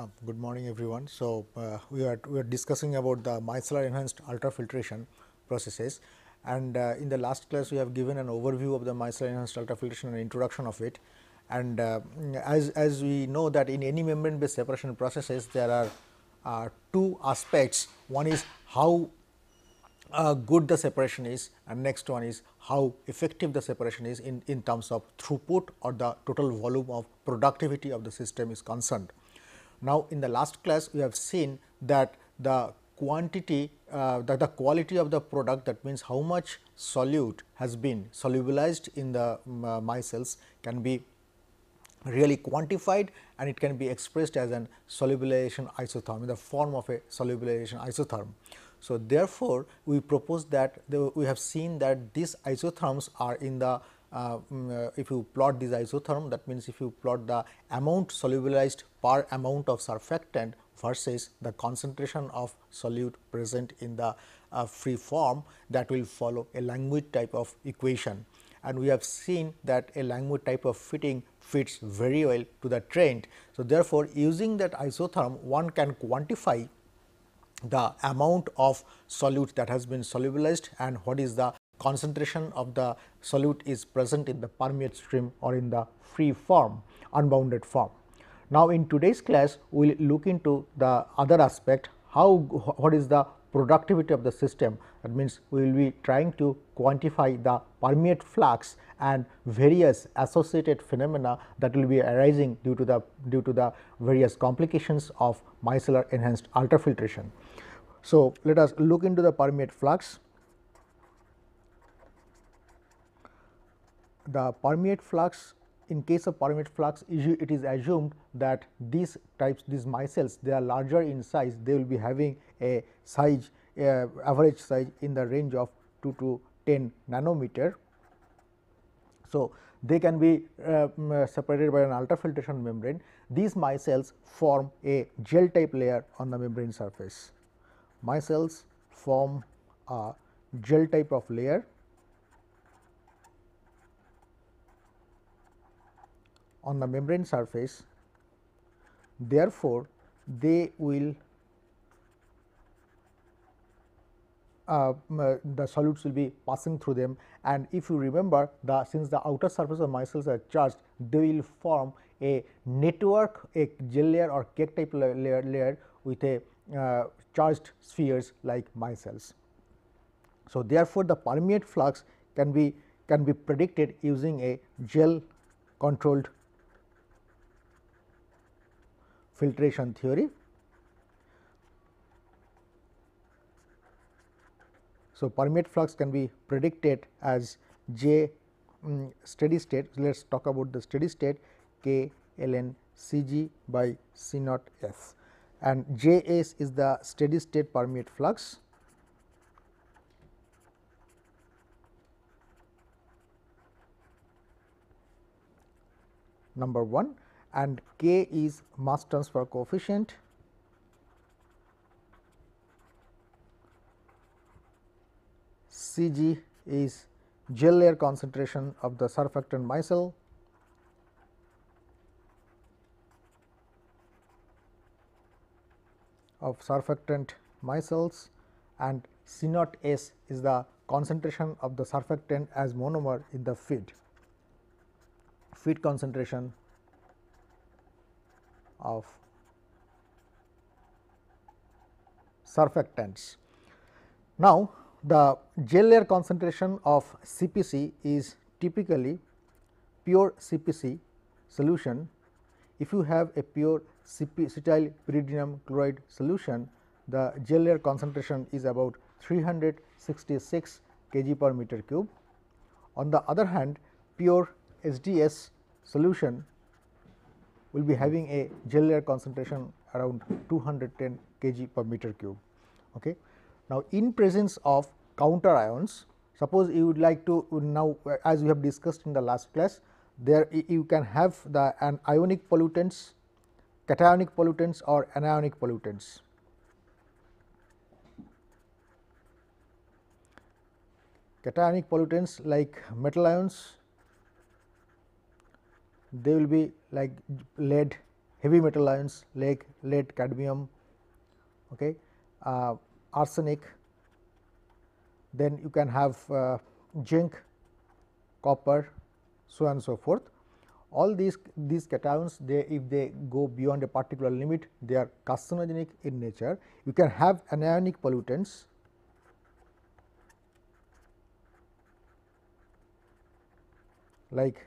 Um, good morning everyone. So, uh, we, are, we are discussing about the micellar enhanced ultrafiltration processes and uh, in the last class we have given an overview of the micellar enhanced ultrafiltration and introduction of it and uh, as, as we know that in any membrane based separation processes there are uh, two aspects. One is how uh, good the separation is and next one is how effective the separation is in, in terms of throughput or the total volume of productivity of the system is concerned. Now, in the last class we have seen that the quantity uh, the, the quality of the product that means how much solute has been solubilized in the um, mm, uh, micelles can be really quantified and it can be expressed as an solubilization isotherm in the form of a solubilization isotherm. So, therefore, we propose that the, we have seen that these isotherms are in the uh, mm, uh, if you plot this isotherm that means if you plot the amount solubilized per amount of surfactant versus the concentration of solute present in the uh, free form that will follow a language type of equation. And we have seen that a language type of fitting fits very well to the trend. So, therefore, using that isotherm one can quantify the amount of solute that has been solubilized and what is the concentration of the solute is present in the permeate stream or in the free form unbounded form. Now, in today's class we will look into the other aspect how what is the productivity of the system that means we will be trying to quantify the permeate flux and various associated phenomena that will be arising due to the due to the various complications of micellar enhanced ultrafiltration. So, let us look into the permeate flux. the permeate flux in case of permeate flux it is assumed that these types these micelles they are larger in size they will be having a size uh, average size in the range of 2 to 10 nanometer. So, they can be um, uh, separated by an ultrafiltration membrane these micelles form a gel type layer on the membrane surface. Micelles form a gel type of layer on the membrane surface. Therefore, they will uh, uh, the solutes will be passing through them and if you remember the since the outer surface of micelles are charged they will form a network a gel layer or cake type layer, layer with a uh, charged spheres like micelles. So, therefore, the permeate flux can be can be predicted using a gel controlled filtration theory. So, permeate flux can be predicted as J um, steady state. So, let us talk about the steady state K ln C g by C naught S and J s is the steady state permeate flux. number 1 and k is mass transfer coefficient. Cg is gel layer concentration of the surfactant micelle. of surfactant micelles and C naught S is the concentration of the surfactant as monomer in the feed, feed concentration of surfactants. Now, the gel layer concentration of CPC is typically pure CPC solution. If you have a pure CP cetyl pyridinium chloride solution, the gel layer concentration is about 366 kg per meter cube. On the other hand, pure SDS solution will be having a gel layer concentration around 210 kg per meter cube. Okay. Now, in presence of counter ions, suppose you would like to now as we have discussed in the last class, there you can have the an ionic pollutants, cationic pollutants or anionic pollutants. Cationic pollutants like metal ions they will be like lead heavy metal ions like lead cadmium okay uh, arsenic then you can have uh, zinc copper so on and so forth all these these cations they if they go beyond a particular limit they are carcinogenic in nature you can have anionic pollutants like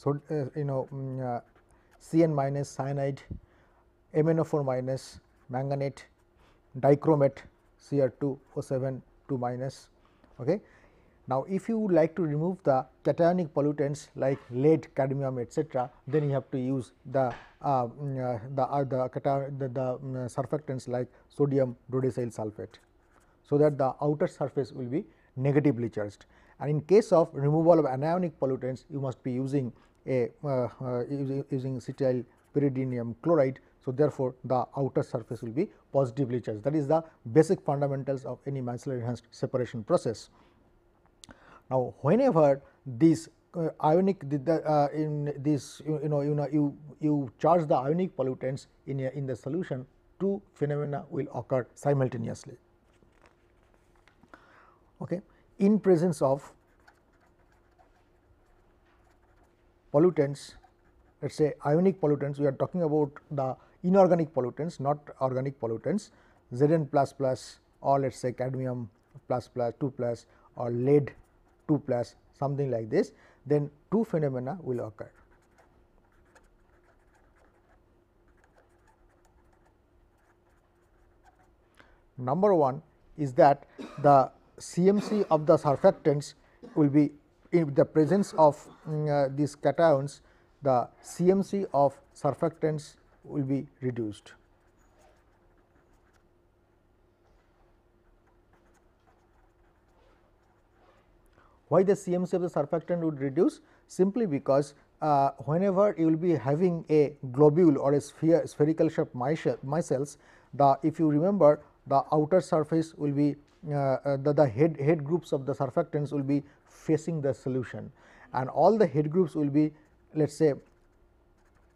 so uh, you know um, CN minus cyanide, MnO4 minus manganate, dichromate Cr2O7 2 minus. Okay. Now, if you would like to remove the cationic pollutants like lead, cadmium, etc., then you have to use the uh, mm, uh the uh, the, the, the mm, surfactants like sodium dodecyl sulfate, so that the outer surface will be negatively charged. And in case of removal of anionic pollutants, you must be using a uh, uh, using acetyl pyridinium chloride. So, therefore, the outer surface will be positively charged that is the basic fundamentals of any Mansell enhanced separation process. Now, whenever this uh, ionic the, uh, in this you, you, know you know you you charge the ionic pollutants in a, in the solution two phenomena will occur simultaneously. Okay. In presence of pollutants let us say ionic pollutants we are talking about the inorganic pollutants not organic pollutants Zn plus plus or let us say cadmium plus plus 2 plus or lead 2 plus something like this then two phenomena will occur. Number one is that the CMC of the surfactants will be in the presence of mm, uh, these cations the CMC of surfactants will be reduced. Why the CMC of the surfactant would reduce? Simply because uh, whenever you will be having a globule or a sphere, spherical shaped micelles, the if you remember the outer surface will be uh, uh, the, the head, head groups of the surfactants will be facing the solution and all the head groups will be let us say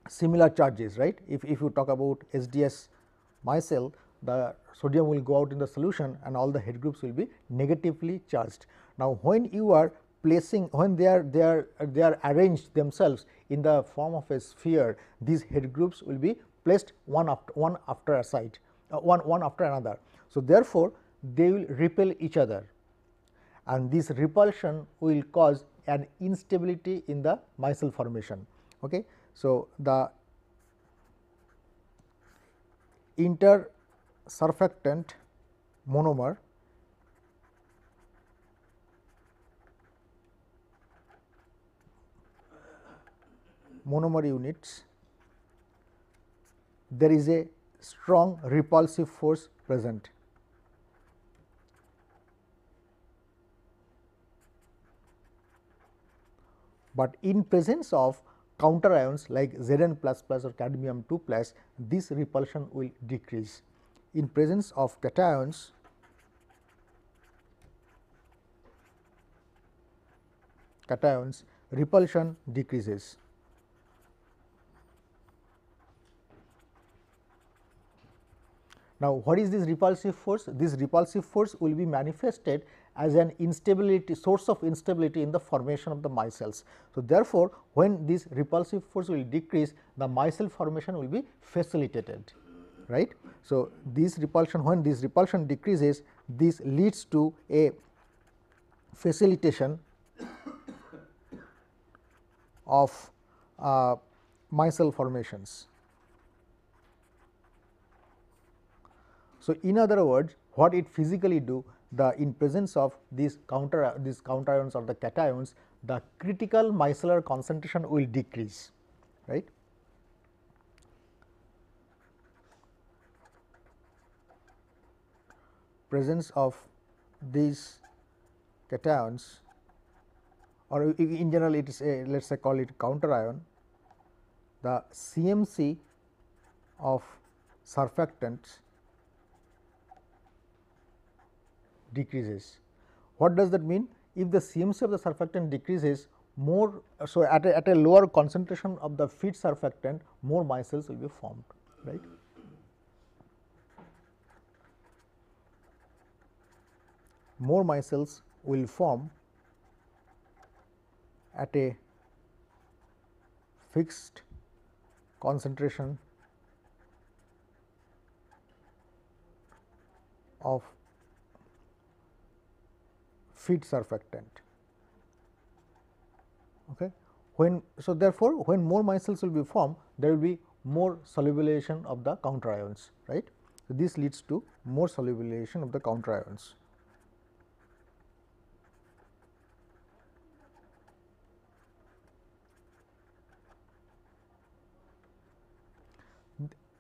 similar charges right. If, if you talk about SDS micelle the sodium will go out in the solution and all the head groups will be negatively charged. Now, when you are placing when they are they are they are arranged themselves in the form of a sphere these head groups will be placed one after one after a site uh, one, one after another. So, therefore, they will repel each other and this repulsion will cause an instability in the micelle formation. Okay. So, the intersurfactant monomer monomer units there is a strong repulsive force present. But in presence of counter ions like Zn plus plus or cadmium 2 plus, this repulsion will decrease. In presence of cations, cations repulsion decreases. Now, what is this repulsive force? This repulsive force will be manifested as an instability source of instability in the formation of the micelles. So, therefore, when this repulsive force will decrease the micelle formation will be facilitated right. So, this repulsion when this repulsion decreases this leads to a facilitation of uh, micelle formations. So, in other words what it physically do the in presence of these counter these counter ions or the cations the critical micellar concentration will decrease right. presence of these cations or in general it is a let us say call it counter ion the CMC of surfactants decreases. What does that mean? If the CMC of the surfactant decreases more, so at a, at a lower concentration of the feed surfactant more micelles will be formed, right. More micelles will form at a fixed concentration of feed surfactant. Okay. When So, therefore, when more micelles will be formed there will be more solubilization of the counter ions right. So, this leads to more solubilization of the counter ions.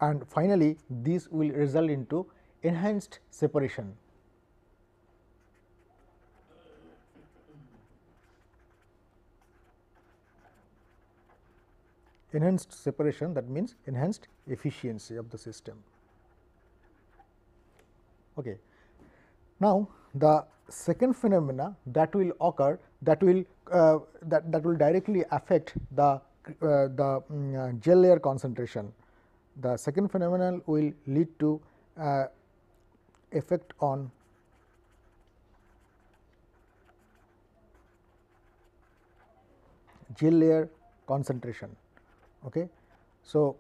and finally, this will result into enhanced separation enhanced separation that means enhanced efficiency of the system. Okay. Now, the second phenomena that will occur that will uh, that, that will directly affect the uh, the um, uh, gel layer concentration. The second phenomenon will lead to uh, effect on gel layer concentration. Okay. So,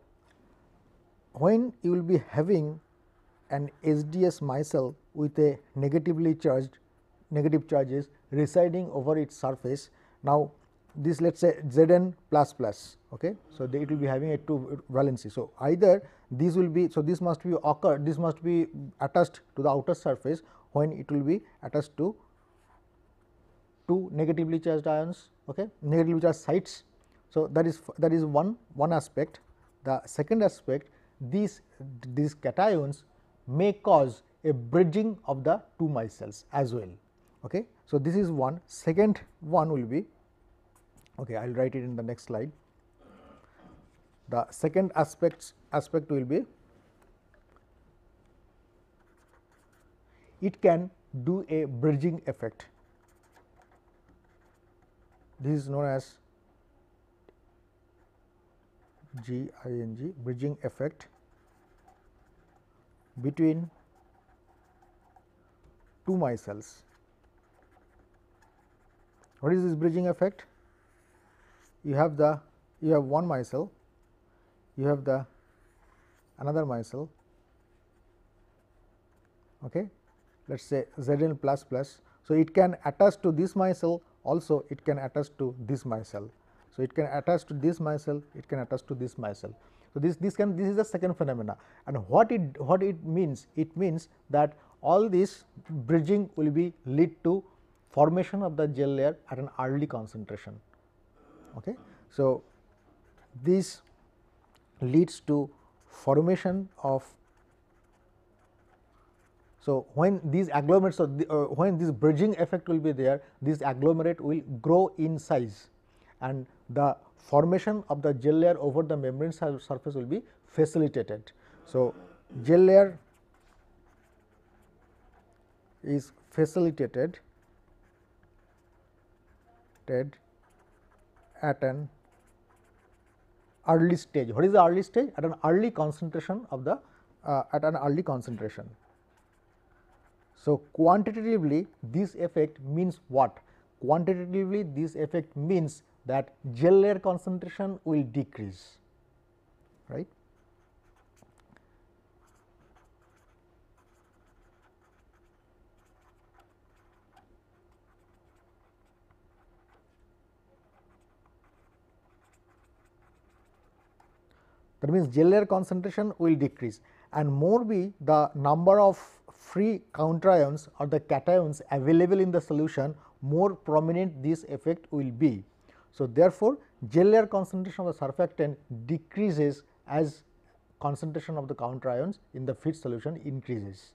when you will be having an SDS micelle with a negatively charged negative charges residing over its surface. Now, this let us say Zn plus plus. Okay. So, it will be having a two valency. So, either these will be so this must be occur this must be attached to the outer surface when it will be attached to two negatively charged ions okay negatively charged sites so, that is that is one one aspect. The second aspect these these cations may cause a bridging of the two micelles as well. Okay. So, this is one. Second one will be okay, I will write it in the next slide. The second aspects aspect will be it can do a bridging effect. This is known as Ging bridging effect between two micelles. What is this bridging effect? You have the you have one micelle, you have the another micelle. Okay, let us say ZN plus plus. So, it can attach to this micelle also it can attach to this micelle so, it can attach to this micelle, it can attach to this micelle. So, this, this can this is the second phenomena and what it what it means? It means that all this bridging will be lead to formation of the gel layer at an early concentration. Okay. So, this leads to formation of so, when these agglomerates or the, uh, when this bridging effect will be there, this agglomerate will grow in size and the formation of the gel layer over the membrane sur surface will be facilitated. So, gel layer is facilitated at an early stage. What is the early stage? At an early concentration of the uh, at an early concentration. So, quantitatively this effect means what? Quantitatively this effect means that gel layer concentration will decrease right. That means, gel layer concentration will decrease and more be the number of free counter ions or the cations available in the solution more prominent this effect will be. So, therefore, gel layer concentration of the surfactant decreases as concentration of the counter ions in the feed solution increases.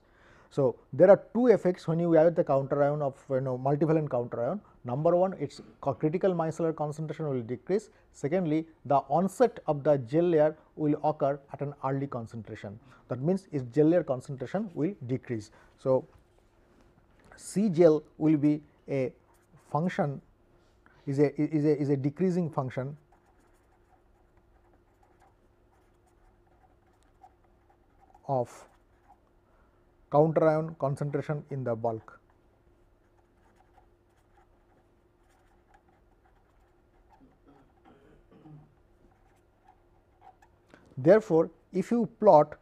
So, there are two effects when you add the counter ion of you know multivalent counter ion. Number one its critical micellar concentration will decrease. Secondly, the onset of the gel layer will occur at an early concentration. That means, its gel layer concentration will decrease. So, C gel will be a function is a is a is a decreasing function of counter ion concentration in the bulk. Therefore, if you plot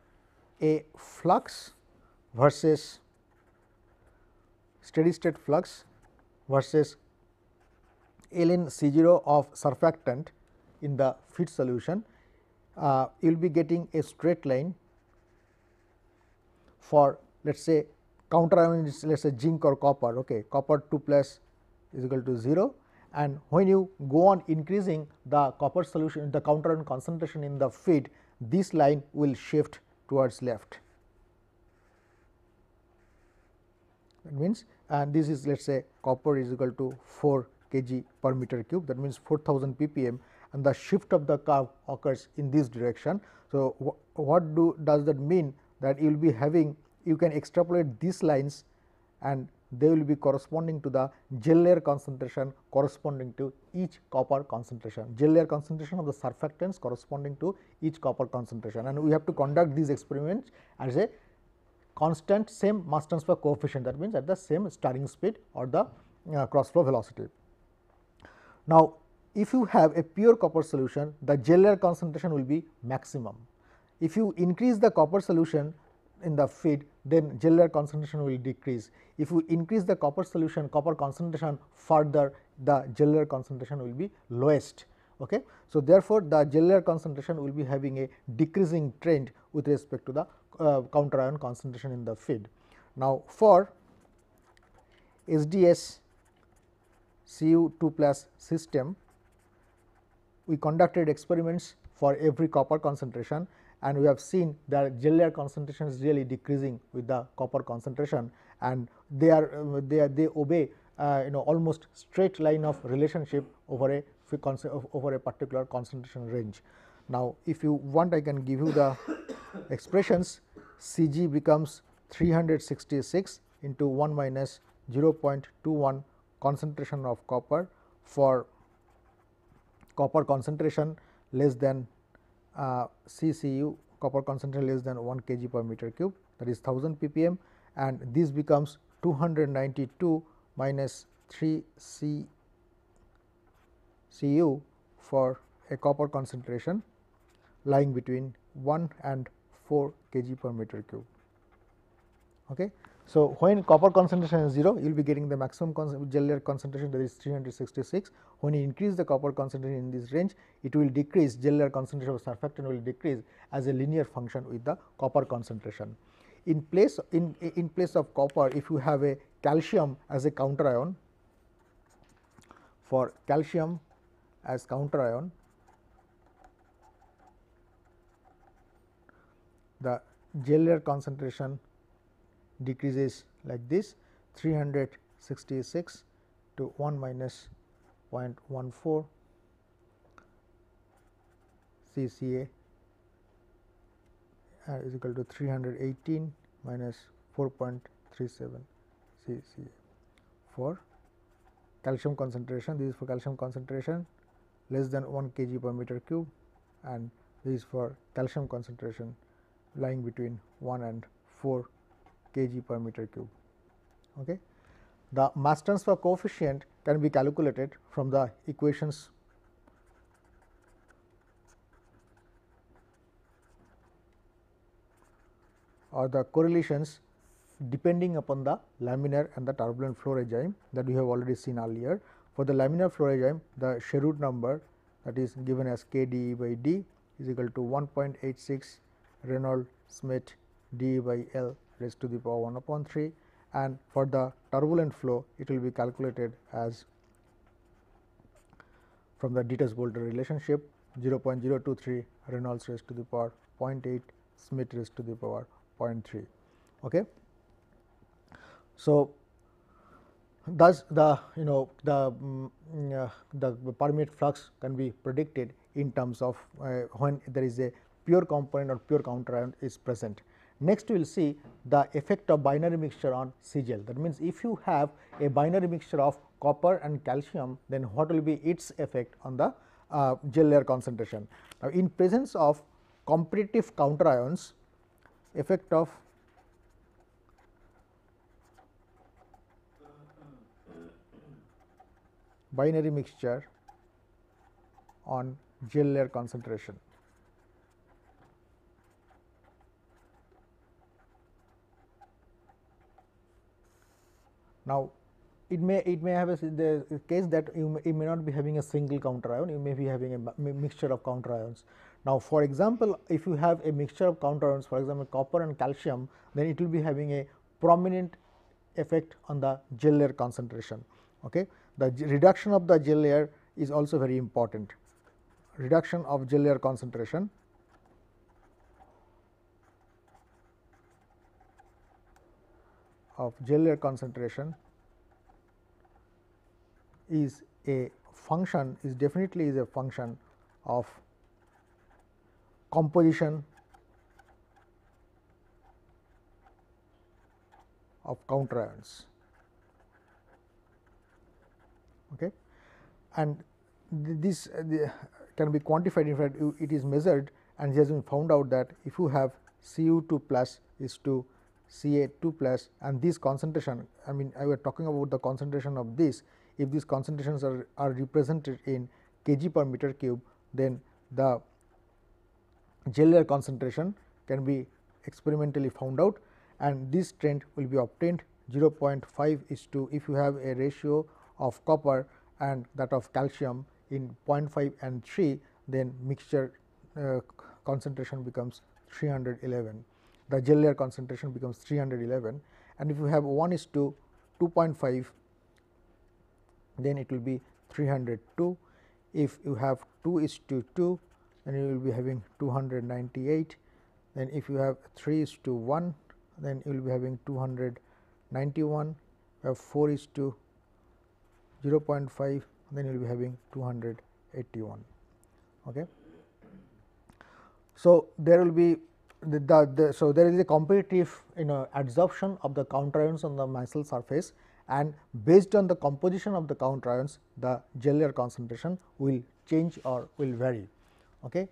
a flux versus steady state flux versus ln C0 of surfactant in the feed solution, uh, you will be getting a straight line for let us say counter ion is let us say zinc or copper, okay. copper 2 plus is equal to 0 and when you go on increasing the copper solution the counter ion concentration in the feed this line will shift towards left. That means and this is let us say copper is equal to 4 kg per meter cube that means 4000 ppm and the shift of the curve occurs in this direction. So, wh what do does that mean that you will be having you can extrapolate these lines and they will be corresponding to the gel layer concentration corresponding to each copper concentration, gel layer concentration of the surfactants corresponding to each copper concentration and we have to conduct these experiments as a constant same mass transfer coefficient that means at the same starting speed or the uh, cross flow velocity. Now, if you have a pure copper solution, the gel layer concentration will be maximum. If you increase the copper solution in the feed, then gel layer concentration will decrease. If you increase the copper solution, copper concentration further, the gel layer concentration will be lowest. Okay. So, therefore, the gel layer concentration will be having a decreasing trend with respect to the uh, counter ion concentration in the feed. Now, for SDS Cu2 plus system, we conducted experiments for every copper concentration and we have seen that gel layer concentration is really decreasing with the copper concentration and they are they are, they obey uh, you know almost straight line of relationship over a over a particular concentration range. Now, if you want I can give you the expressions C g becomes 366 into 1 minus 0.21 concentration of copper for copper concentration less than uh, CCU copper concentration less than 1 kg per meter cube that is 1000 ppm and this becomes 292 minus 3 C Cu for a copper concentration lying between 1 and 4 kg per meter cube. Okay. So, when copper concentration is 0 you will be getting the maximum gel layer concentration that is 366. When you increase the copper concentration in this range it will decrease gel layer concentration of surfactant will decrease as a linear function with the copper concentration. In place in, in place of copper if you have a calcium as a counter ion for calcium as counter ion the gel layer concentration decreases like this 366 to 1 minus 0.14 CCA uh, is equal to 318 minus 4.37 CCA for calcium concentration. This is for calcium concentration less than 1 kg per meter cube and this is for calcium concentration lying between 1 and 4 kg per meter cube. Okay. The mass transfer coefficient can be calculated from the equations or the correlations depending upon the laminar and the turbulent flow regime that we have already seen earlier. For the laminar flow regime, the Sherwood number that is given as k d by d is equal to 1.86 Reynolds Smith d by L raised to the power 1 upon 3 and for the turbulent flow it will be calculated as from the dittus Bolter relationship 0.023 Reynolds raised to the power 0.8 Smith raised to the power 0.3. Okay. So, thus the you know the um, uh, the permeate flux can be predicted in terms of uh, when there is a pure component or pure counter ion is present. Next we will see the effect of binary mixture on CGL that means, if you have a binary mixture of copper and calcium then what will be its effect on the uh, gel layer concentration. Now, in presence of competitive counter ions effect of binary mixture on gel layer concentration. Now, it may it may have a the case that you may, may not be having a single counter ion, you may be having a mixture of counter ions. Now, for example, if you have a mixture of counter ions, for example, copper and calcium, then it will be having a prominent effect on the gel layer concentration. Okay. The reduction of the gel layer is also very important, reduction of gel layer concentration of gel layer concentration is a function is definitely is a function of composition of counter ions. Okay. And th this uh, the, can be quantified in fact it is measured and it has been found out that if you have Cu2 plus is to Ca2 plus and these concentration I mean I were talking about the concentration of this if these concentrations are, are represented in kg per meter cube then the gel layer concentration can be experimentally found out and this trend will be obtained 0.5 is to if you have a ratio of copper and that of calcium in 0.5 and 3 then mixture uh, concentration becomes 311 the gel layer concentration becomes 311 and if you have 1 is to 2.5 then it will be 302. If you have 2 is to 2 then you will be having 298 then if you have 3 is to 1 then you will be having 291 you have 4 is to 0 0.5 then you will be having 281 okay so there will be the, the, the, so there is a competitive you know adsorption of the counter ions on the micelle surface and based on the composition of the counter ions the gel layer concentration will change or will vary. Okay.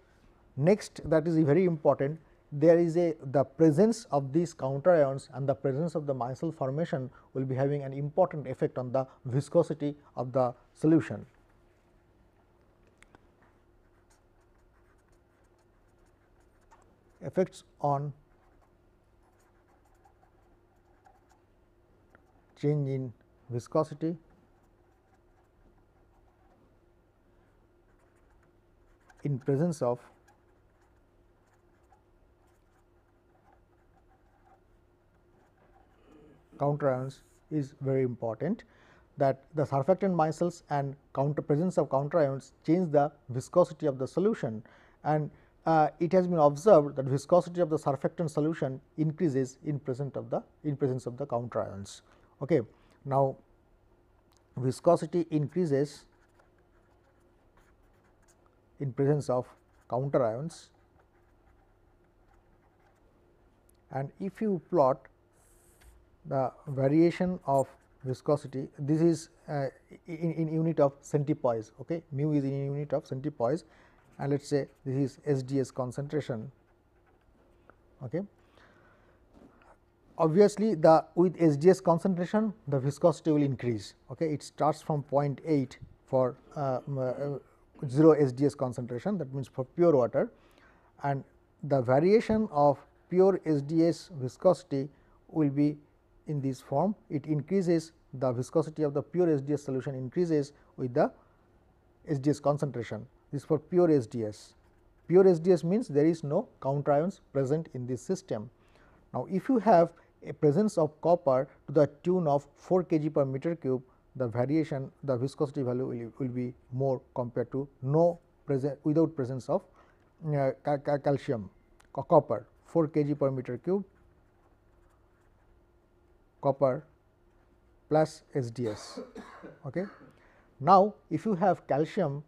Next that is very important there is a the presence of these counter ions and the presence of the micelle formation will be having an important effect on the viscosity of the solution. effects on change in viscosity in presence of counterions is very important that the surfactant micelles and counter presence of counterions change the viscosity of the solution and uh, it has been observed that viscosity of the surfactant solution increases in presence of the in presence of the counter ions. Okay. Now, viscosity increases in presence of counter ions and if you plot the variation of viscosity this is uh, in, in unit of centipoise okay mu is in unit of centipoise and let us say this is SDS concentration. Okay. Obviously, the with SDS concentration the viscosity will increase. Okay. It starts from 0.8 for uh, uh, 0 SDS concentration that means for pure water and the variation of pure SDS viscosity will be in this form it increases the viscosity of the pure SDS solution increases with the SDS concentration this for pure SDS. Pure SDS means there is no counter ions present in this system. Now, if you have a presence of copper to the tune of 4 kg per meter cube, the variation the viscosity value will, will be more compared to no present without presence of uh, cal calcium copper 4 kg per meter cube copper plus SDS. Okay. Now, if you have calcium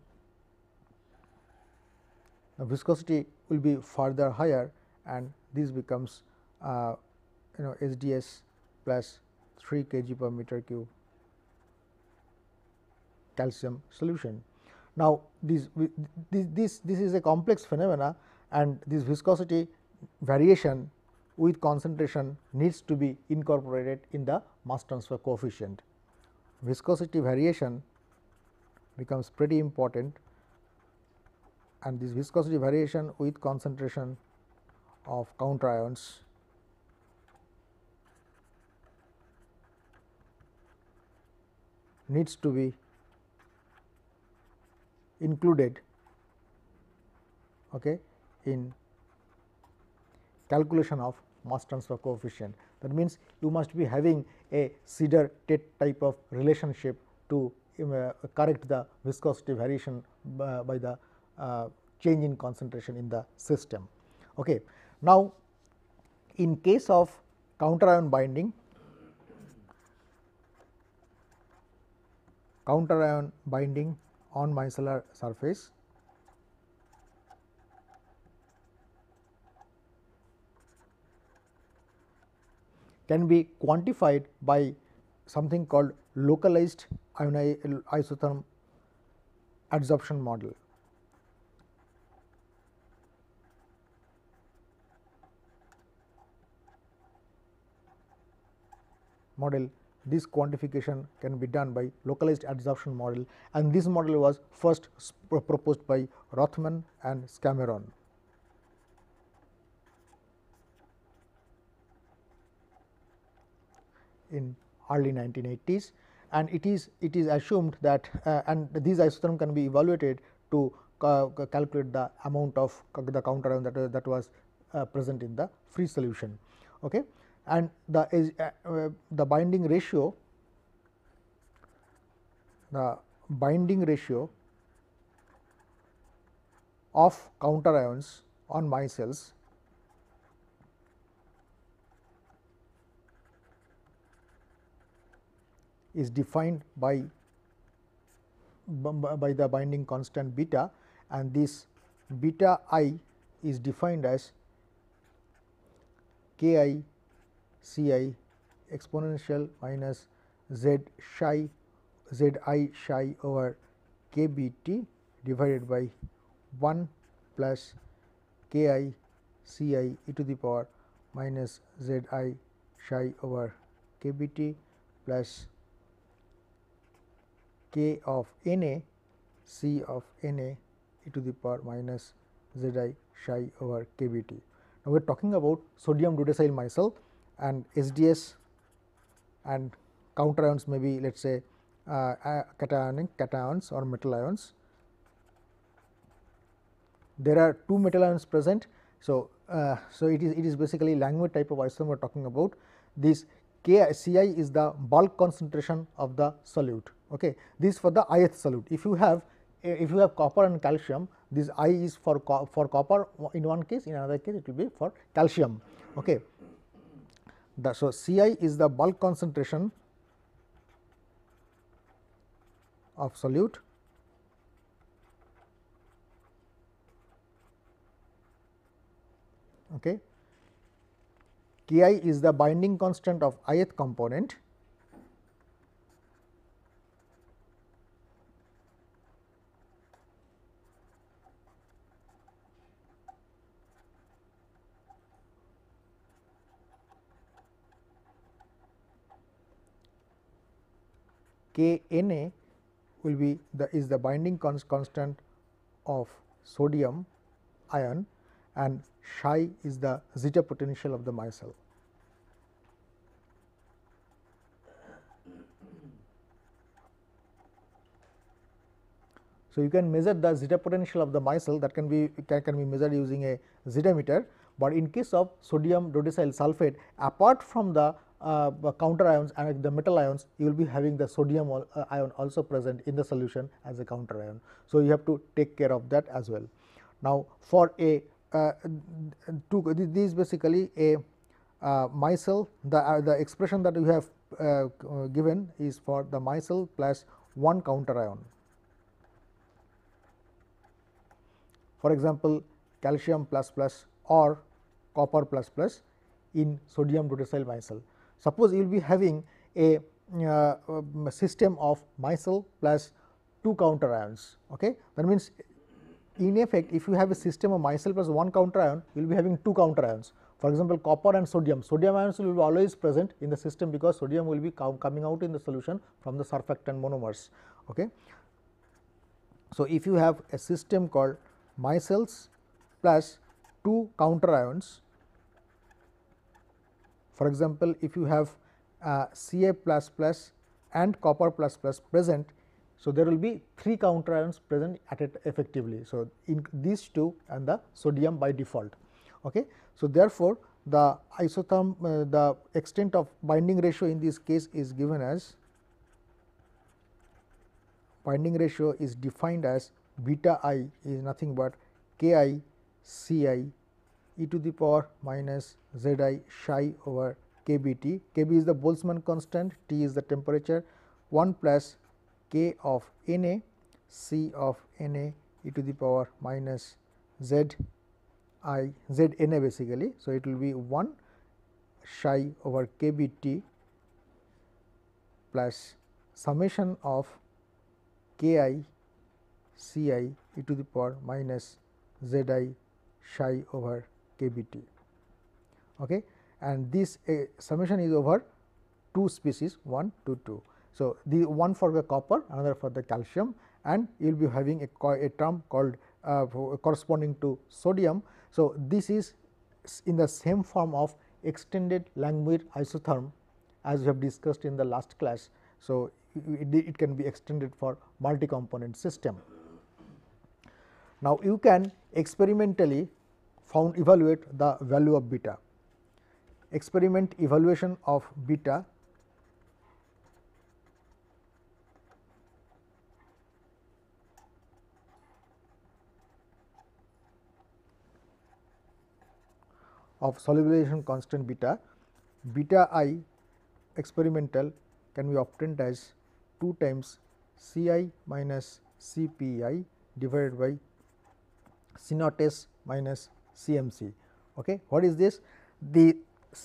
uh, viscosity will be further higher and this becomes uh, you know SDS plus 3 kg per meter cube calcium solution. Now, this, this, this, this is a complex phenomena and this viscosity variation with concentration needs to be incorporated in the mass transfer coefficient. Viscosity variation becomes pretty important and this viscosity variation with concentration of counter ions needs to be included okay, in calculation of mass transfer coefficient. That means, you must be having a cedar tet type of relationship to um, uh, correct the viscosity variation by, by the uh, change in concentration in the system. Okay. Now, in case of counter ion binding, counter ion binding on micellar surface, can be quantified by something called localized isotherm adsorption model. model this quantification can be done by localized adsorption model and this model was first proposed by Rothman and Scameron. in early 1980s and it is it is assumed that uh, and these isotherm can be evaluated to ca calculate the amount of the counter that, uh, that was uh, present in the free solution. Okay and the is uh, uh, the binding ratio the binding ratio of counter ions on my cells is defined by by the binding constant beta and this beta i is defined as k i C i exponential minus z psi z i psi over k b t divided by 1 plus k i C i e to the power minus z i psi over k b t plus k of n a c of n a e to the power minus z i psi over k b t. Now, we are talking about sodium dodecyl micelle and SDS and counter ions may be let us say uh, uh cationic cations or metal ions. There are two metal ions present. So, uh, so it is it is basically Langmuir type of isomer talking about this KCI is the bulk concentration of the solute. Okay. This for the ith solute. If you have if you have copper and calcium this I is for for copper in one case in another case it will be for calcium. Okay so Ci is the bulk concentration of solute okay. Ki is the binding constant of ith component K N A will be the is the binding cons constant of sodium ion and psi is the zeta potential of the micelle. So, you can measure the zeta potential of the micelle that can be can, can be measured using a zeta meter, but in case of sodium dodecyl sulfate apart from the uh, counter ions and the metal ions you will be having the sodium uh, ion also present in the solution as a counter ion. So, you have to take care of that as well. Now, for a uh, to these basically a uh, micelle the uh, the expression that we have uh, given is for the micelle plus one counter ion. For example, calcium plus plus or copper plus plus in sodium dodecyl micelle. Suppose you will be having a uh, um, system of micelle plus 2 counter ions. Okay? That means, in effect if you have a system of micelle plus 1 counter ion you will be having 2 counter ions. For example, copper and sodium, sodium ions will be always present in the system because sodium will be coming out in the solution from the surfactant monomers. Okay? So, if you have a system called micelles plus 2 counter ions for example, if you have uh, Ca and copper present, so there will be 3 counter ions present at it effectively. So, in these two and the sodium by default. Okay. So, therefore, the isotherm uh, the extent of binding ratio in this case is given as binding ratio is defined as beta i is nothing but k i c i e to the power minus z i psi over k b t. k b is the Boltzmann constant, t is the temperature 1 plus k of n a c of n a e to the power minus z i z n a basically. So, it will be 1 psi over k b t plus summation of k i c i e to the power minus z i psi over kBT. Okay. And this uh, summation is over two species 1 to 2. So, the one for the copper another for the calcium and you will be having a, a term called uh, corresponding to sodium. So, this is in the same form of extended Langmuir isotherm as we have discussed in the last class. So, it, it can be extended for multi component system. Now, you can experimentally found evaluate the value of beta. Experiment evaluation of beta of solubilization constant beta, beta i experimental can be obtained as 2 times C i minus C p i divided by C naught s minus CMC. Okay. What is this? The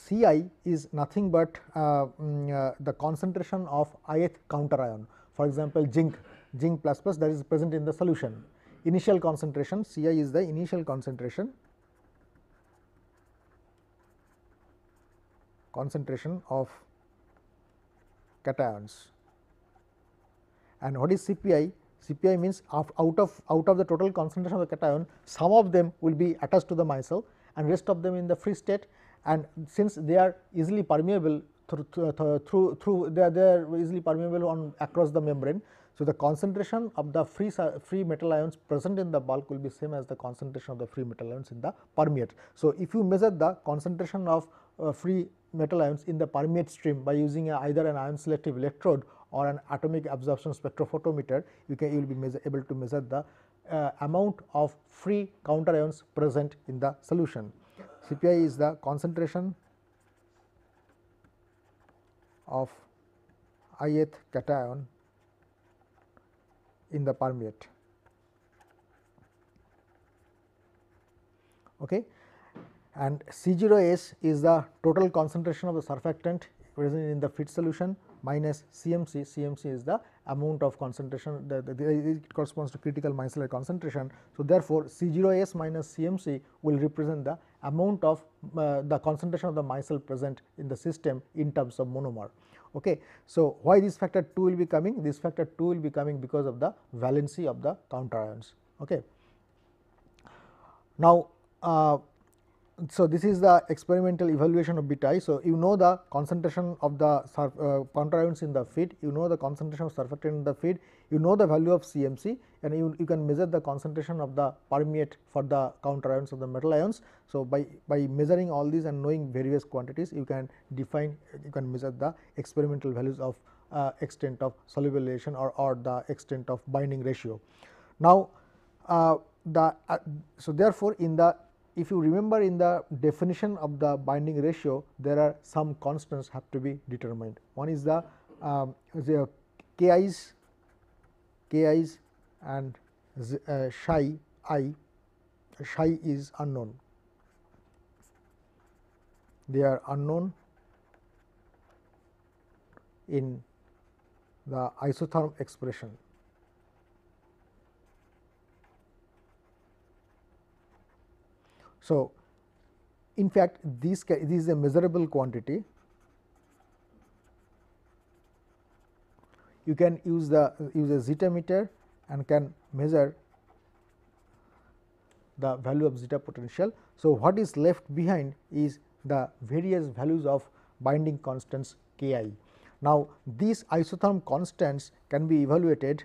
Ci is nothing but uh, um, uh, the concentration of ith counter ion for example zinc zinc plus plus that is present in the solution initial concentration Ci is the initial concentration concentration of cations and what is Cpi CPI means out of out of the total concentration of the cation some of them will be attached to the micelle and rest of them in the free state and since they are easily permeable through uh, through, through, through they, are, they are easily permeable on across the membrane. So, the concentration of the free free metal ions present in the bulk will be same as the concentration of the free metal ions in the permeate. So, if you measure the concentration of uh, free metal ions in the permeate stream by using a, either an ion selective electrode or an atomic absorption spectrophotometer, you can you will be measure, able to measure the uh, amount of free counter ions present in the solution. CPI is the concentration of ith cation in the permeate. Okay. And C0S is the total concentration of the surfactant present in the feed solution minus CMC, CMC is the amount of concentration that the, the, it corresponds to critical micellar concentration. So, therefore, C0S minus CMC will represent the amount of uh, the concentration of the micelle present in the system in terms of monomer. Okay. So, why this factor 2 will be coming? This factor 2 will be coming because of the valency of the counter ions. Okay. Now, uh, so this is the experimental evaluation of beta i. So, you know the concentration of the surf, uh, in the feed, you know the concentration of surfactant in the feed, you know the value of CMC and you, you can measure the concentration of the permeate for the counter ions of the metal ions. So, by, by measuring all these and knowing various quantities you can define you can measure the experimental values of uh, extent of solubilization or, or the extent of binding ratio. Now, uh, the uh, so therefore, in the if you remember in the definition of the binding ratio, there are some constants have to be determined. One is the, uh, the ki's, ki's and z, uh, i, psi is unknown. They are unknown in the isotherm expression. So, in fact, this, this is a measurable quantity. You can use the use a zeta meter and can measure the value of zeta potential. So, what is left behind is the various values of binding constants K i. Now, these isotherm constants can be evaluated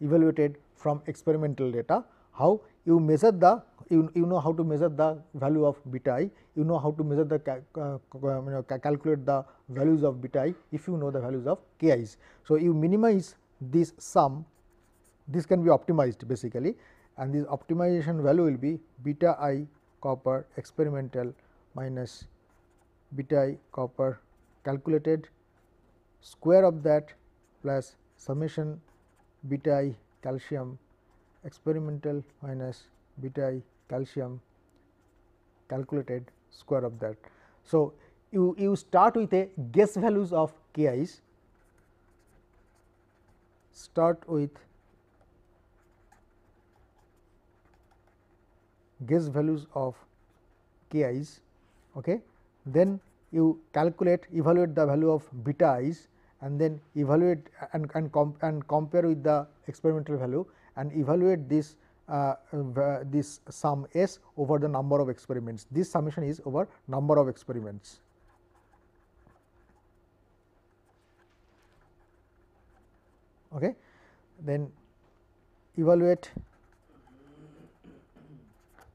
evaluated from experimental data. How you measure the you, you know how to measure the value of beta i, you know how to measure the uh, you know, calculate the values of beta i if you know the values of k i's. So, you minimize this sum this can be optimized basically and this optimization value will be beta i copper experimental minus beta i copper calculated square of that plus summation beta I calcium experimental minus beta I calcium calculated square of that. So, you, you start with a guess values of k i's start with guess values of k i's okay. then you calculate evaluate the value of beta i's and then evaluate and, and, comp and compare with the experimental value and evaluate this uh, uh, this sum s over the number of experiments. This summation is over number of experiments. Okay. Then evaluate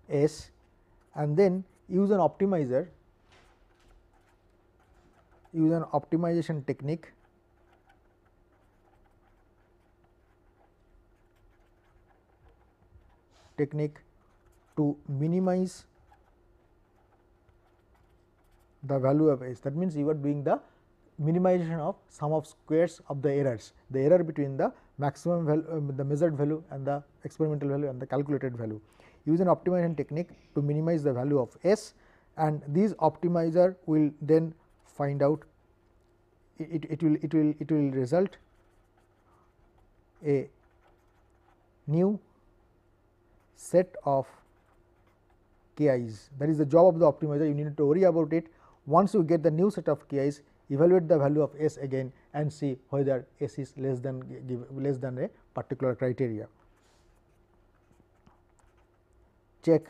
s and then use an optimizer use an optimization technique technique to minimize the value of s. That means, you are doing the minimization of sum of squares of the errors, the error between the maximum value, um, the measured value and the experimental value and the calculated value. Use an optimization technique to minimize the value of s and these optimizer will then find out it, it will it will it will result a new set of KIs that is the job of the optimizer you need to worry about it. Once you get the new set of KIs evaluate the value of S again and see whether S is less than give less than a particular criteria. Check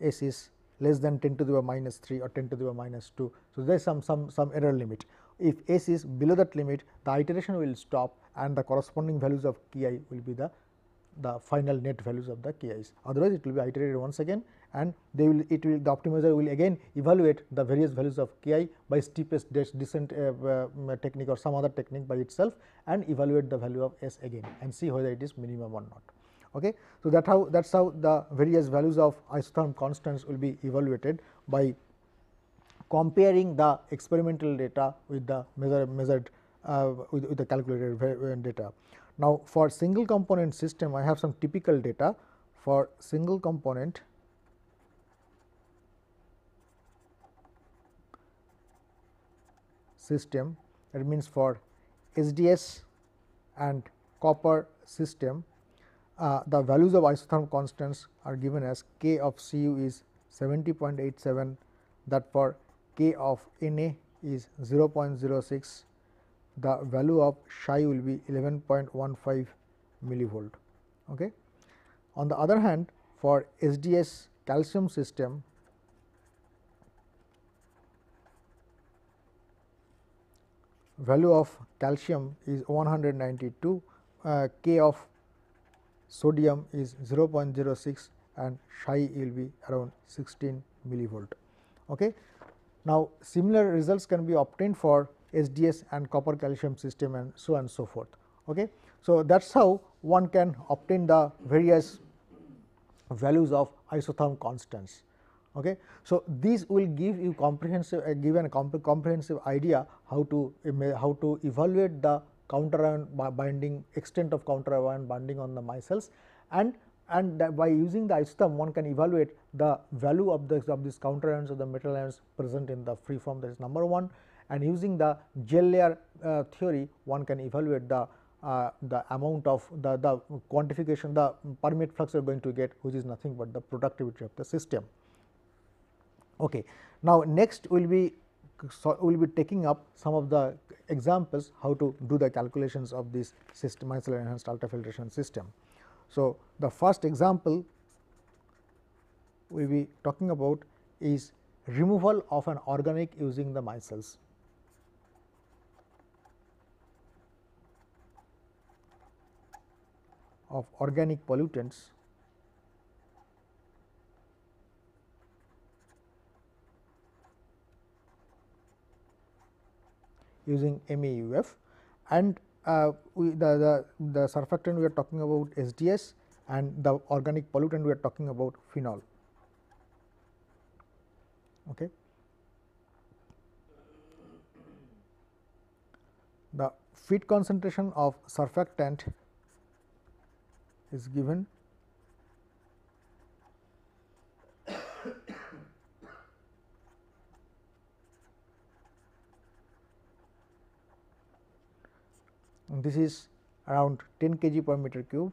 S is less than 10 to the power minus 3 or 10 to the power minus 2. So, there is some, some, some error limit. If S is below that limit, the iteration will stop and the corresponding values of Ki will be the the final net values of the KIs. Otherwise, it will be iterated once again and they will it will the optimizer will again evaluate the various values of Ki by steepest descent uh, uh, uh, technique or some other technique by itself and evaluate the value of S again and see whether it is minimum or not. Okay. So, that how that is how the various values of isotherm constants will be evaluated by comparing the experimental data with the measure, measured uh, with, with the calculated uh, data. Now, for single component system I have some typical data for single component system that means for SDS and copper system uh, the values of isotherm constants are given as k of Cu is 70.87 that for k of Na is 0.06 the value of psi will be 11.15 millivolt. Okay. On the other hand for SDS calcium system value of calcium is 192 uh, K of sodium is 0.06 and psi will be around 16 millivolt. Okay. Now, similar results can be obtained for SDS and copper calcium system and so on and so forth. Okay. So, that is how one can obtain the various values of isotherm constants. Okay. So, this will give you comprehensive uh, given a comp comprehensive idea how to uh, how to evaluate the counter ion binding extent of counter ion binding on the micelles and and by using the isotherm one can evaluate the value of the of these counter ions of the metal ions present in the free form that is number 1 and using the gel layer uh, theory one can evaluate the uh, the amount of the, the quantification the permit flux you are going to get which is nothing but the productivity of the system. Okay. Now, next we will be so we will be taking up some of the examples how to do the calculations of this system micellar enhanced ultrafiltration system. So, the first example we will be talking about is removal of an organic using the micelles. of organic pollutants using MEUF and uh, we, the, the, the surfactant we are talking about SDS and the organic pollutant we are talking about phenol. Okay. The feed concentration of surfactant is given this is around 10 kg per meter cube.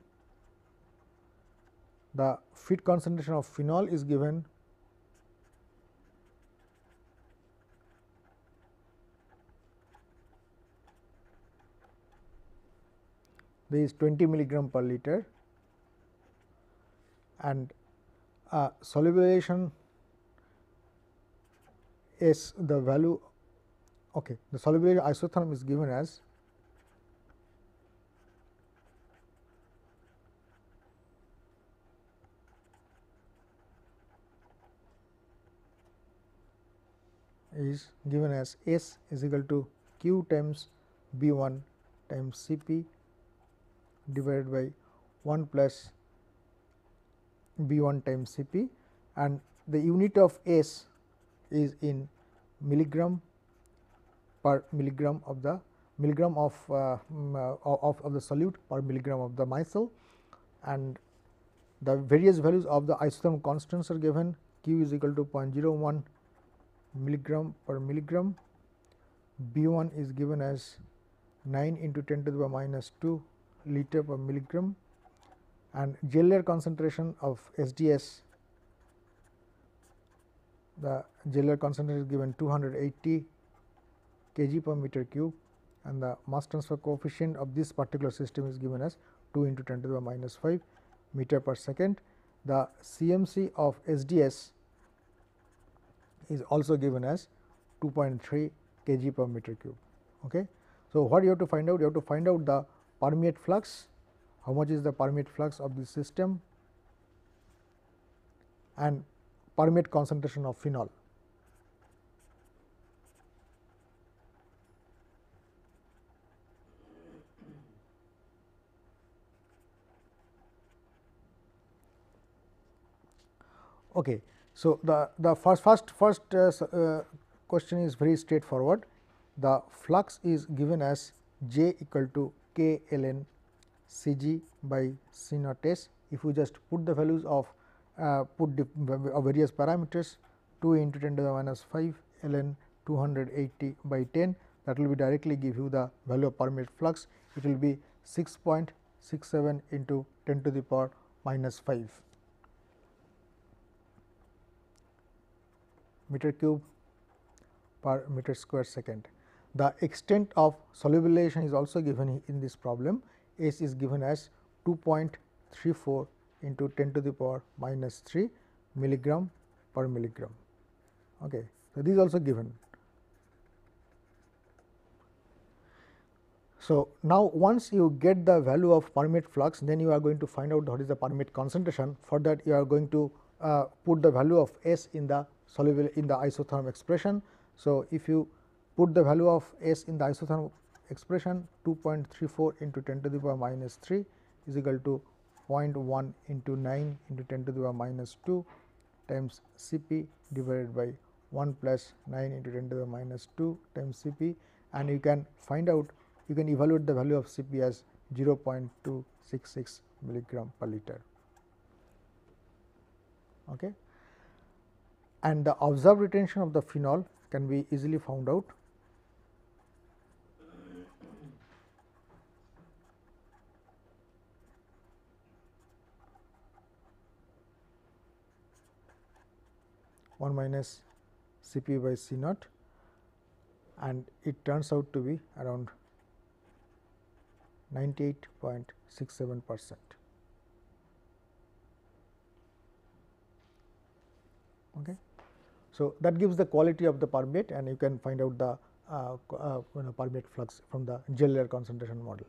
The feed concentration of phenol is given this is 20 milligram per liter and uh, solubilization is the value okay the solubility isotherm is given as is given as S is equal to Q times B 1 times C p divided by 1 plus B 1 times C p and the unit of S is in milligram per milligram of the milligram of, uh, uh of, of the solute per milligram of the micelle and the various values of the isotherm constants are given q is equal to 0.01 milligram per milligram b 1 is given as 9 into 10 to the power minus 2 liter per milligram and gel layer concentration of SDS the gel layer concentration is given 280 kg per meter cube and the mass transfer coefficient of this particular system is given as 2 into 10 to the minus 5 meter per second. The CMC of SDS is also given as 2.3 kg per meter cube. Okay. So, what you have to find out? You have to find out the permeate flux how much is the permeate flux of the system and permeate concentration of phenol. Okay. So, the, the first first first uh, uh, question is very straightforward. The flux is given as j equal to k ln C g by C naught s if you just put the values of uh, put the various parameters 2 into 10 to the minus 5 ln 280 by 10 that will be directly give you the value of permeate flux it will be 6.67 into 10 to the power minus 5 meter cube per meter square second. The extent of solubilization is also given in this problem S is given as 2.34 into 10 to the power minus 3 milligram per milligram. Okay. So, this is also given. So, now once you get the value of permeate flux then you are going to find out what is the permeate concentration for that you are going to uh, put the value of S in the soluble in the isotherm expression. So, if you put the value of S in the isotherm expression 2.34 into 10 to the power minus 3 is equal to 0.1 into 9 into 10 to the power minus 2 times Cp divided by 1 plus 9 into 10 to the minus 2 times Cp and you can find out you can evaluate the value of Cp as 0.266 milligram per liter. Okay. And the observed retention of the phenol can be easily found out 1 minus C p by C naught and it turns out to be around 98.67 percent. Okay. So, that gives the quality of the permeate and you can find out the uh, uh, permeate flux from the gel layer concentration model.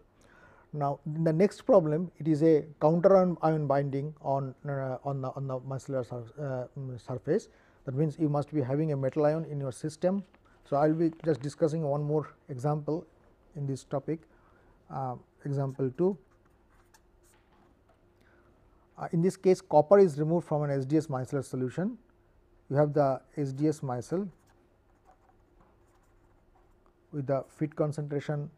Now, the next problem it is a counter ion binding on uh, on the on the muscular sur uh, surface that means you must be having a metal ion in your system. So, I will be just discussing one more example in this topic uh, example 2. Uh, in this case copper is removed from an SDS micellar solution you have the SDS micelle with the feed concentration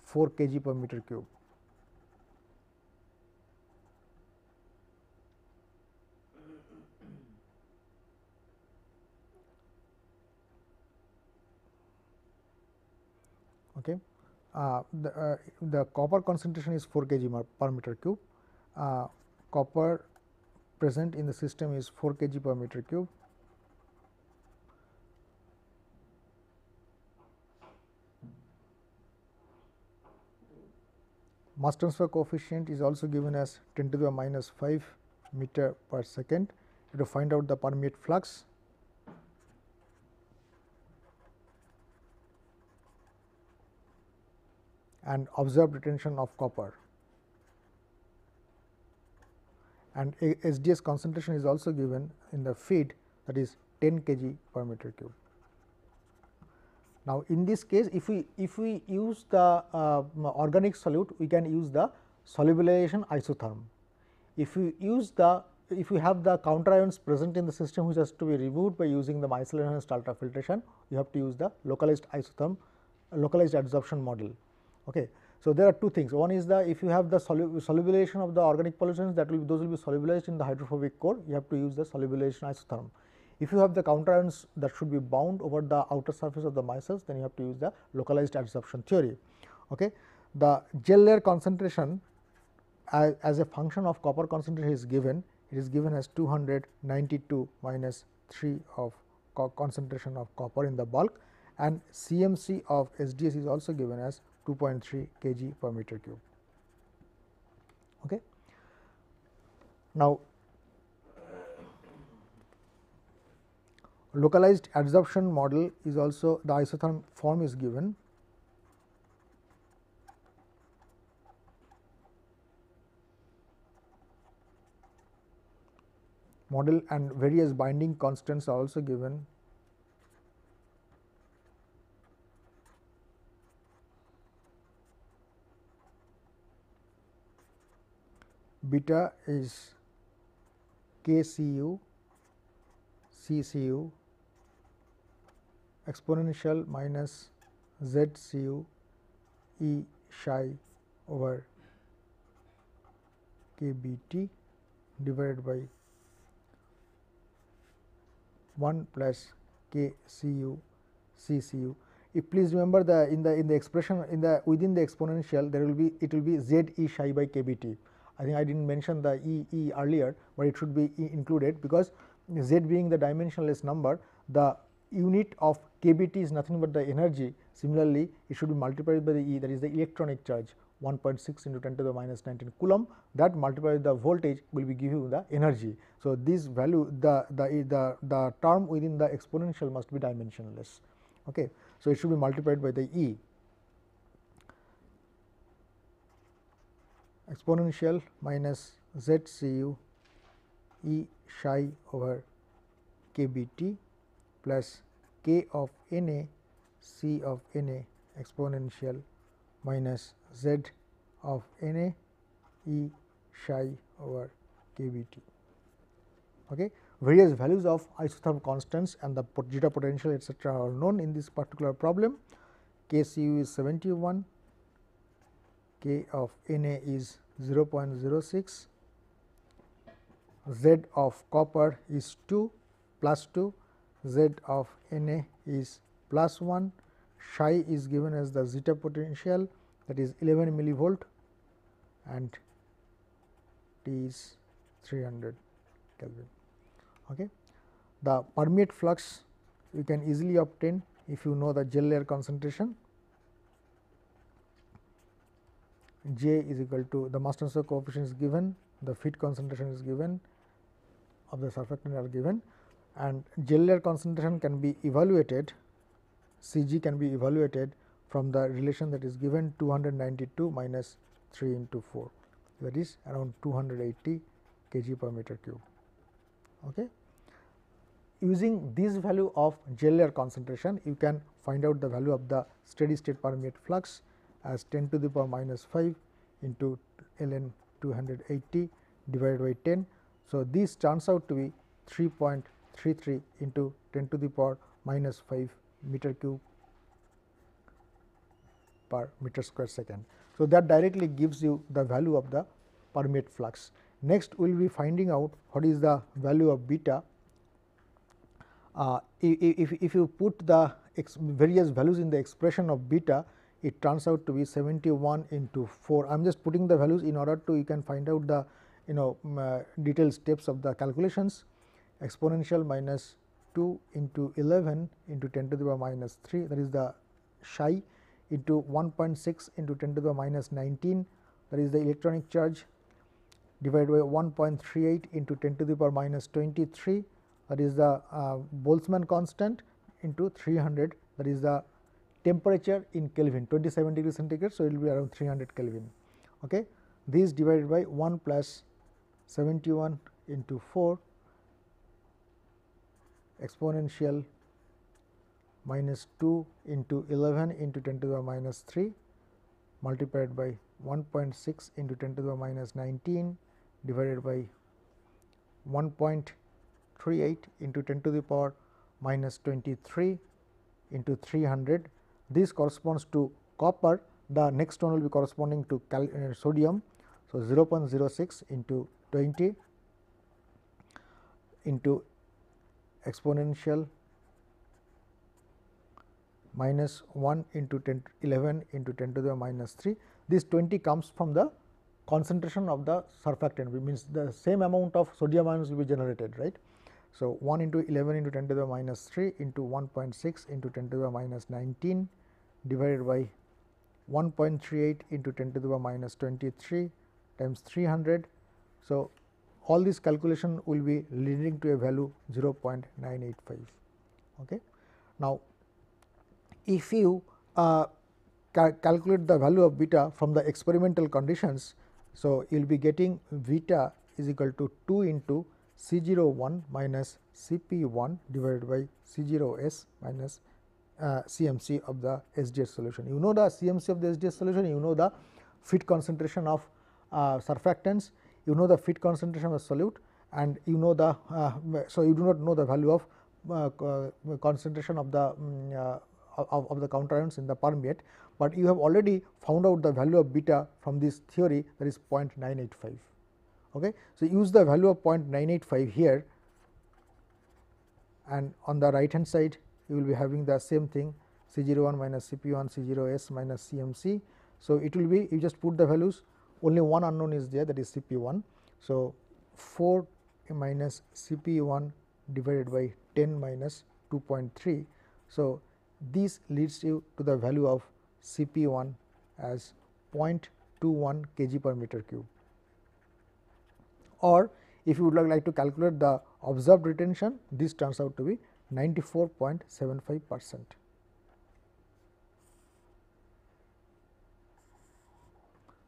4 kg per meter cube. Okay. Uh, the, uh, the copper concentration is 4 kg per meter cube, uh, copper present in the system is 4 kg per meter cube. Mass transfer coefficient is also given as 10 to the minus 5 meter per second to find out the permeate flux and observed retention of copper. And SDS concentration is also given in the feed that is 10 kg per meter cube. Now, in this case if we if we use the uh, organic solute we can use the solubilization isotherm. If we use the if we have the counter ions present in the system which has to be removed by using the micellar enhanced ultrafiltration, you have to use the localized isotherm localized adsorption model. Okay. So, there are two things one is the if you have the solu solubilization of the organic pollutants that will be, those will be solubilized in the hydrophobic core you have to use the solubilization isotherm. If you have the counter ions that should be bound over the outer surface of the micelles then you have to use the localized adsorption theory. Okay. The gel layer concentration as, as a function of copper concentration is given it is given as 292 minus 3 of co concentration of copper in the bulk and CMC of SDS is also given as 2.3 kg per meter cube. Okay. Now, localized adsorption model is also the isotherm form is given. Model and various binding constants are also given beta is kcu ccu exponential minus zcu e psi over kbt divided by 1 plus kcu ccu. If please remember the in the in the expression in the within the exponential there will be it will be z e psi by kbt. I think I did not mention the E E earlier, but it should be e included because z being the dimensionless number the unit of kBT is nothing but the energy. Similarly, it should be multiplied by the E that is the electronic charge 1.6 into 10 to the minus 19 coulomb that multiplied by the voltage will be give you the energy. So, this value the, the, the, the term within the exponential must be dimensionless. Okay. So, it should be multiplied by the E. exponential minus z c u e psi over k b t plus k of n a c of n a exponential minus z of n a e psi over k b t. Okay. Various values of isotherm constants and the zeta potential etcetera are known in this particular problem. K c u is 71, k of Na is 0.06, Z of copper is 2 plus 2, Z of Na is plus 1, psi is given as the zeta potential that is 11 millivolt and T is 300 Kelvin. Okay. The permeate flux you can easily obtain if you know the gel layer concentration J is equal to the mass transfer coefficient is given, the feed concentration is given of the surfactant are given and gel layer concentration can be evaluated, C g can be evaluated from the relation that is given 292 minus 3 into 4 that is around 280 kg per meter cube. Okay. Using this value of gel layer concentration, you can find out the value of the steady state permeate flux as 10 to the power minus 5 into ln 280 divided by 10. So, this turns out to be 3.33 into 10 to the power minus 5 meter cube per meter square second. So, that directly gives you the value of the permeate flux. Next, we will be finding out what is the value of beta. Uh, if, if, if you put the various values in the expression of beta, it turns out to be 71 into 4. I am just putting the values in order to you can find out the you know uh, detailed steps of the calculations exponential minus 2 into 11 into 10 to the power minus 3 that is the chi, into 1.6 into 10 to the power minus 19 that is the electronic charge divided by 1.38 into 10 to the power minus 23 that is the uh, Boltzmann constant into 300 that is the temperature in Kelvin 27 degree centigrade. So, it will be around 300 Kelvin. Okay. This divided by 1 plus 71 into 4 exponential minus 2 into 11 into 10 to the minus power 3 multiplied by 1.6 into 10 to the minus power 19 divided by 1.38 into 10 to the power minus 23 into 300 this corresponds to copper the next one will be corresponding to cal, uh, sodium. So, 0.06 into 20 into exponential minus 1 into 10 11 into 10 to the minus 3 this 20 comes from the concentration of the surfactant which means the same amount of sodium ions will be generated right. So, 1 into 11 into 10 to the minus 3 into 1.6 into 10 to the minus 19 divided by 1.38 into 10 to the power minus 23 times 300. So, all this calculation will be leading to a value 0.985. Okay. Now, if you uh, calculate the value of beta from the experimental conditions, so you will be getting beta is equal to 2 into C 0 1 minus C p 1 divided by C 0 s minus CMC uh, of the SDS solution. You know the CMC of the SDS solution, you know the fit concentration of uh, surfactants, you know the fit concentration of solute and you know the, uh, so you do not know the value of uh, uh, concentration of the um, of, of, the counter ions in the permeate, but you have already found out the value of beta from this theory that is 0.985. Okay. So, use the value of 0.985 here and on the right hand side you will be having the same thing C01 minus CP1 C0S minus CMC. So, it will be you just put the values only one unknown is there that is CP1. So, 4 minus CP1 divided by 10 minus 2.3. So, this leads you to the value of CP1 as 0.21 kg per meter cube. Or if you would like to calculate the observed retention, this turns out to be 94.75 percent.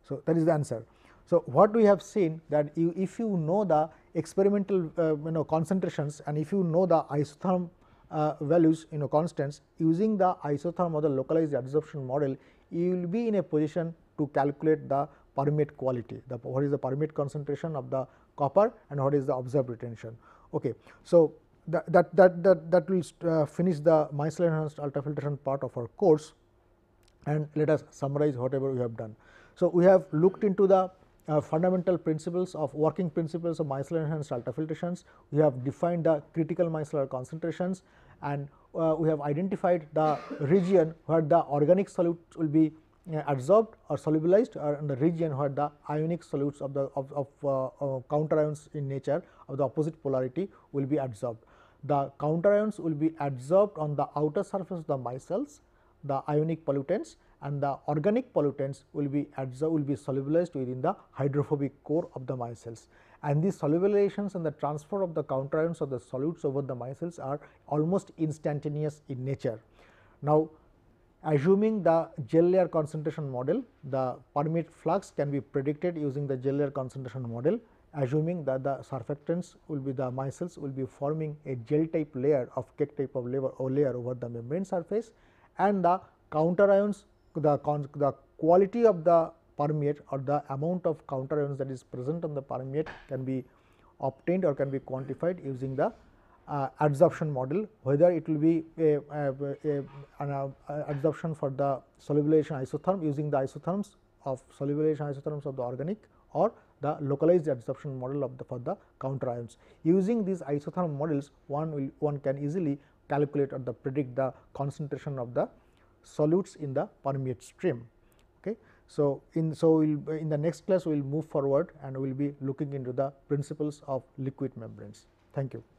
So, that is the answer. So, what we have seen that you, if you know the experimental uh, you know concentrations and if you know the isotherm uh, values you know constants using the isotherm or the localized adsorption model, you will be in a position to calculate the permeate quality, the what is the permeate concentration of the copper and what is the observed retention. Okay. So, that that that that, that will uh, finish the micellar enhanced ultrafiltration part of our course and let us summarize whatever we have done. So, we have looked into the uh, fundamental principles of working principles of micellar enhanced ultrafiltrations, we have defined the critical micellar concentrations and uh, we have identified the region where the organic solutes will be uh, adsorbed or solubilized or in the region where the ionic solutes of the of, of uh, uh, counter ions in nature of the opposite polarity will be adsorbed the counter ions will be adsorbed on the outer surface of the micelles, the ionic pollutants and the organic pollutants will be adsorbed will be solubilized within the hydrophobic core of the micelles. And these solubilizations and the transfer of the counter ions of the solutes over the micelles are almost instantaneous in nature. Now, assuming the gel layer concentration model, the permeate flux can be predicted using the gel layer concentration model assuming that the surfactants will be the micelles will be forming a gel type layer of cake type of layer or layer over the membrane surface and the counter ions the, the quality of the permeate or the amount of counter ions that is present on the permeate can be obtained or can be quantified using the uh, adsorption model whether it will be a, a, a, an uh, adsorption for the solubilization isotherm using the isotherms of solubilization isotherms of the organic or the localized adsorption model of the for the counter ions. Using these isotherm models one will one can easily calculate or the predict the concentration of the solutes in the permeate stream. Okay. So, in so we'll, in the next class we will move forward and we will be looking into the principles of liquid membranes. Thank you.